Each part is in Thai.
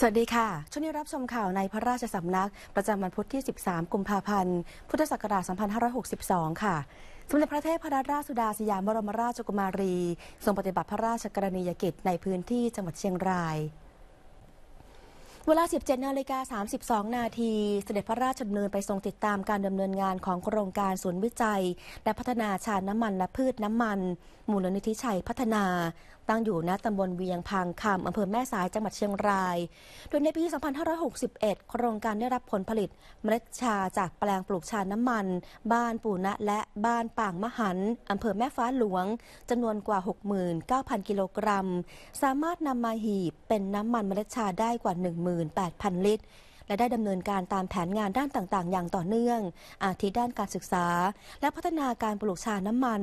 สวัสดีค่ะ ช่วงนี้รับชมข่าวในพระราชสำนักประจำวันพุธที่ 13 กุมภาพันธ์ พุทธศักราช 2562 ค่ะ สมเด็จพระเทพรัตนราชสุดาสยามบรมราชกุมารี ทรงปฏิบัติพระราชกรณียกิจในพื้นที่จังหวัดเชียงราย เวลา17นาฬิกา 32 นาทีเสด็จพระราชดำเนินไปทรงติดตามการดำเนินงานของโครงการศูนย์วิจัย และพัฒนาชาน้ามันและพืชน้ำมันมูลนิธิชัยพัฒนาตั้งอยู่ณตำบลเวียงพังคำอำเภอแม่สายจังหวัดเชียงราย โดยในปี 2561 โครงการได้รับผลผลิตเมล็ดชาจากแปลงปลูกชาน้ำมัน บ้านปูนะและบ้านป่างมะหันอำเภอแม่ฟ้าหลวงจำนวนกว่า 69,000 กิโลกรัม สามารถนำมาหีบ เป็นน้ำมันเมล็ดชาได้กว่า 18,000 ลิตรและได้ดำเนินการตามแผนงานด้านต่างๆ อย่างต่อเนื่อง อาทิด้านการศึกษา และพัฒนาการปลูกชาน้ำมัน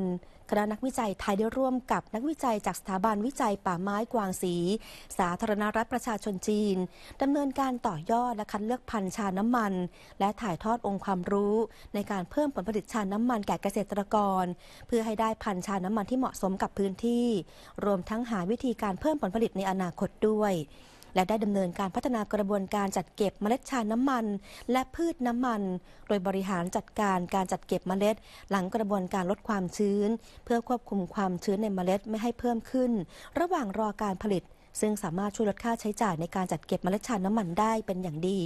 คณะนักวิจัยไทยได้ร่วมกับนักวิจัยจากสถาบันวิจัยป่าไม้กวางสี สาธารณรัฐประชาชนจีนดำเนินการต่อยอดและคัดเลือกพันธุ์ชาน้ำมัน และถ่ายทอดองค์ความรู้ ในการเพิ่มผลผลิตชาน้ำมันแก่เกษตรกร เพื่อให้ได้พันธุ์ชาน้ำมันที่เหมาะสมกับพื้นที่ รวมทั้งหาวิธีการเพิ่มผลผลิตในอนาคตด้วยและได้ดำเนินการพัฒนากระบวนการจัดเก็บเมล็ดชา น้ำมัน และพืชน้ำมัน โดยบริหารจัดการการจัดเก็บเมล็ด หลังกระบวนการลดความชื้น เพื่อควบคุมความชื้นในเมล็ดไม่ให้เพิ่มขึ้น ระหว่างรอการผลิตซึ่งสามารถช่วยลดค่าใช้จ่ายในการจัดเก็บเมล็ดชาน้ำมันได้เป็นอย่างดี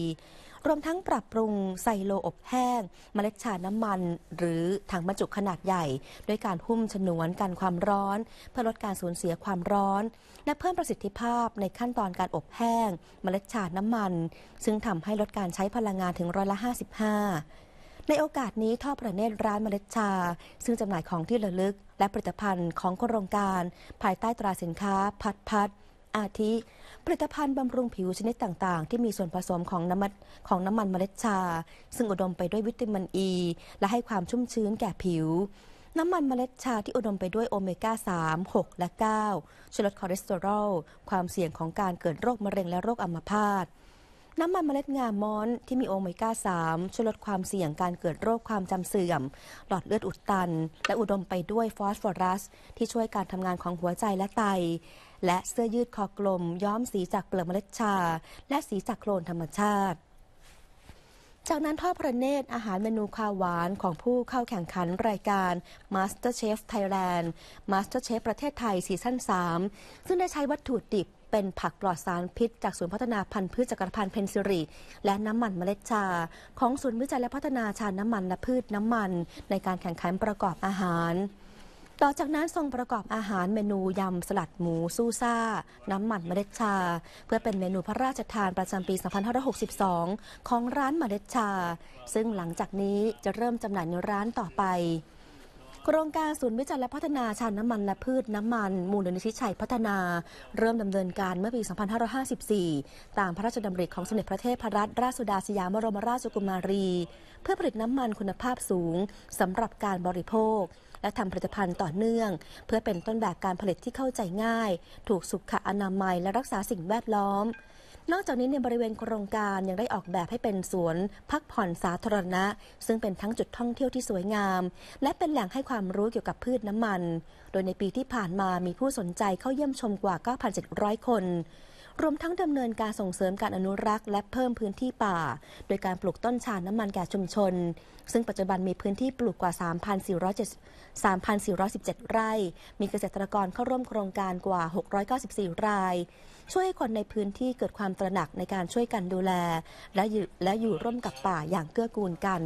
รวมทั้งปรับปรุงไซโลอบแห้ง เมล็ดชาน้ำมัน หรือถังบรรจุขนาดใหญ่ด้วยการหุ้มฉนวนกันความร้อนเพื่อลดการสูญเสียความร้อน และเพิ่มประสิทธิภาพในขั้นตอนการอบแห้ง เมล็ดชาน้ำมัน ซึ่งทำให้ลดการใช้พลังงานถึงร้อยละ 55 ในโอกาสนี้ท่อประเนตรร้านเมล็ดชาซึ่งจำหน่ายของที่ระลึก และผลิตภัณฑ์ของโครงการภายใต้ตราสินค้าพัดพัดอาทิผลิตภัณฑ์บำรุงผิวชนิดต่าง ๆ ที่มีส่วนผสมของน้ำมันของน้ำมันเมล็ดชา ซึ่งอุดมไปด้วยวิตามินอ e, ีและให้ความชุ่มชื้นแก่ผิว น้ำมันเมล็ดชาที่อุดมไปด้วยโอเมก้า 3 6 และ 9 ช่วยลดคอเลสเตอรอลความเสี่ยงของการเกิดโรคมะเร็งและโรคอัมพาต น้ำมันเมล็ดงามอนที่มีโอเมก้า 3 ช่วยลดความเสี่ยงการเกิดโรคความจำเสื่อมหลอดเลือดอุดตัน และอุดมไปด้วยฟอสฟอรัส ที่ช่วยการทำงานของหัวใจและไตและเสื้อยืดคอกลม ย้อมสีจากเปลือกเมล็ดชา และสีจากโคลนธรรมชาติ จากนั้นทอดพระเนตรอาหารเมนูข้าวหวานของผู้เข้าแข่งขันรายการ Master Chef Thailand Master Chef ประเทศไทยซีซั่น 3 ซึ่งได้ใช้วัตถุดิบ เป็นผักปลอดสารพิษ จากศูนย์พัฒนาพันธุ์พืชจักรพันธ์เพนซิริ และน้ำมันเมล็ดชา ของศูนย์วิจัยและพัฒนาชาน้ำมันและพืชน้ำมัน ในการแข่งขันประกอบอาหารต่อจากนั้นทรงประกอบอาหารเมนูยำสลัดหมู สูซ่า น้ำหมันเมล็ดชา เพื่อเป็นเมนูพระราชทานประจำปี 2562 ของร้านเมล็ดชา ซึ่งหลังจากนี้จะเริ่มจำหน่ายในร้านต่อไปโครงการศูนย์วิจัยและพัฒนาชาน้ำมันและพืชน้ำมันมูลนิธิชัยพัฒนา เริ่มดำเนินการเมื่อปี 2554 ตามพระราชดำริของสมเด็จพระเทพรัตนราชสุดาสยามบรมราชกุมารี เพื่อผลิตน้ำมันคุณภาพสูงสำหรับการบริโภค และทำผลิตภัณฑ์ต่อเนื่อง เพื่อเป็นต้นแบบการผลิตที่เข้าใจง่าย ถูกสุขอนามัยและรักษาสิ่งแวดล้อมนอกจากนี้ในบริเวณโครงการยังได้ออกแบบให้เป็นสวนพักผ่อนสาธารณะ ซึ่งเป็นทั้งจุดท่องเที่ยวที่สวยงาม และเป็นแหล่งให้ความรู้เกี่ยวกับพืชน้ำมัน โดยในปีที่ผ่านมามีผู้สนใจเข้าเยี่ยมชมกว่า9,700 คนรวมทั้งดำเนินการส่งเสริมการอนุรักษ์และเพิ่มพื้นที่ป่า โดยการปลูกต้นชาน้ำมันแก่ชุมชน ซึ่งปัจจุบันมีพื้นที่ปลูกกว่า 3,417 ไร่ มีเกษตรกรเข้าร่วมโครงการกว่า 694 ราย ช่วยให้คนในพื้นที่เกิดความตระหนักในการช่วยกันดูแลและอยู่และอยู่ร่วมกับป่าอย่างเกื้อกูลกัน